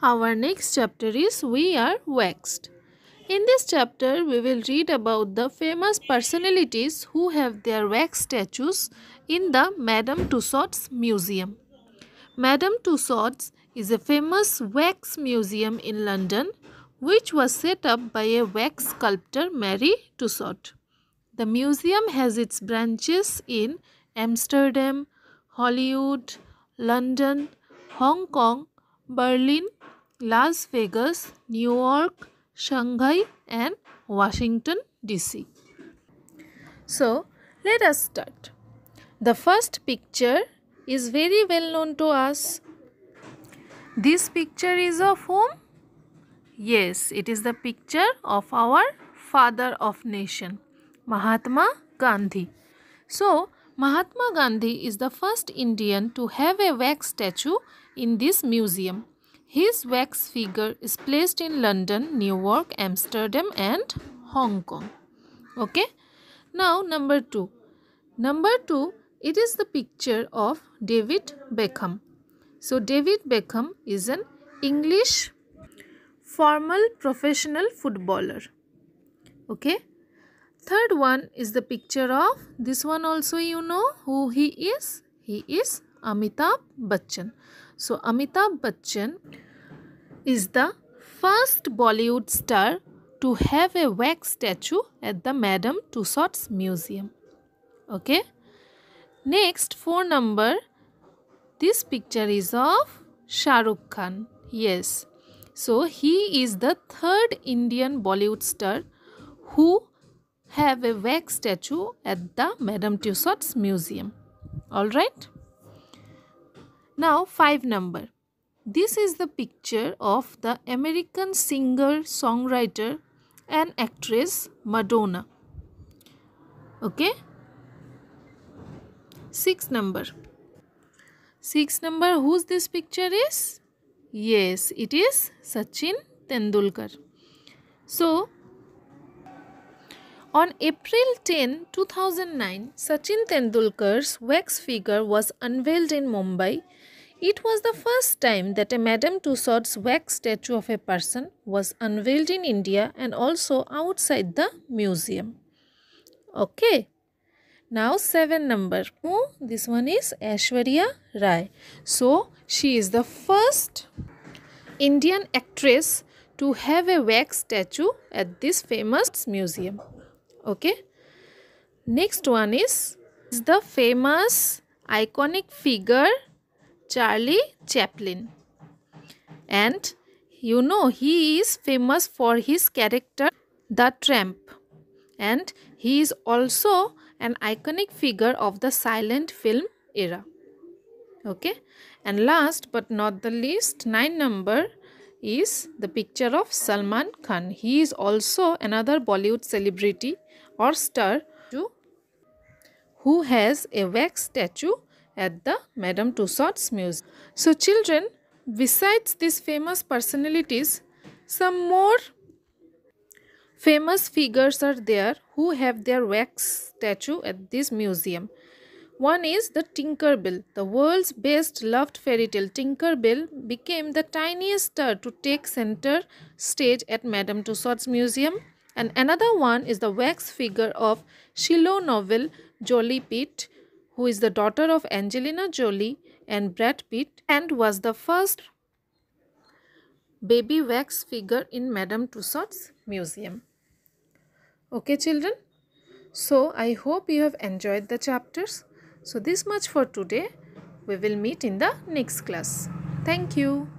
Our next chapter is We Are Waxed. In this chapter, we will read about the famous personalities who have their wax statues in the Madame Tussauds Museum. Madame Tussauds is a famous wax museum in London which was set up by a wax sculptor Mary Tussaud. The museum has its branches in Amsterdam, Hollywood, London, Hong Kong, Berlin Las Vegas, New York, Shanghai and Washington DC. So, let us start. The first picture is very well known to us. This picture is of whom? Yes, it is the picture of our father of nation, Mahatma Gandhi. So, Mahatma Gandhi is the first Indian to have a wax statue in this museum. His wax figure is placed in London, New York, Amsterdam and Hong Kong. Okay. Now number 2. Number 2 it is the picture of David Beckham. So David Beckham is an English formal professional footballer. Okay. Third one is the picture of this one also you know who he is. He is Amitabh Bachchan. So Amitabh Bachchan is the first Bollywood star to have a wax statue at the Madame Tussauds Museum. Okay. Next, four number. This picture is of Shah Rukh Khan. Yes. So he is the third Indian Bollywood star who have a wax statue at the Madame Tussauds Museum. All right. Now 5 number. This is the picture of the American singer, songwriter and actress Madonna. Okay. 6 number. 6 number whose this picture is? Yes, it is Sachin Tendulkar. So, on April 10, 2009, Sachin Tendulkar's wax figure was unveiled in Mumbai it was the first time that a Madame Tussauds wax statue of a person was unveiled in India and also outside the museum. Okay. Now 7 number. Oh, this one is Ashwarya Rai. So, she is the first Indian actress to have a wax statue at this famous museum. Okay. Next one is, is the famous iconic figure Charlie Chaplin. And you know he is famous for his character The Tramp. And he is also an iconic figure of the silent film era. Okay. And last but not the least, 9 number is the picture of Salman Khan. He is also another Bollywood celebrity or star who has a wax statue at the Madame Tussauds Museum. So children, besides these famous personalities, some more famous figures are there who have their wax statue at this museum. One is the Tinker Bell, The world's best loved fairy tale Tinker Bell became the tiniest star to take center stage at Madame Tussauds Museum. And another one is the wax figure of Shiloh novel Jolly Pete who is the daughter of Angelina Jolie and Brad Pitt and was the first baby wax figure in Madame Tussauds museum. Okay children, so I hope you have enjoyed the chapters. So this much for today. We will meet in the next class. Thank you.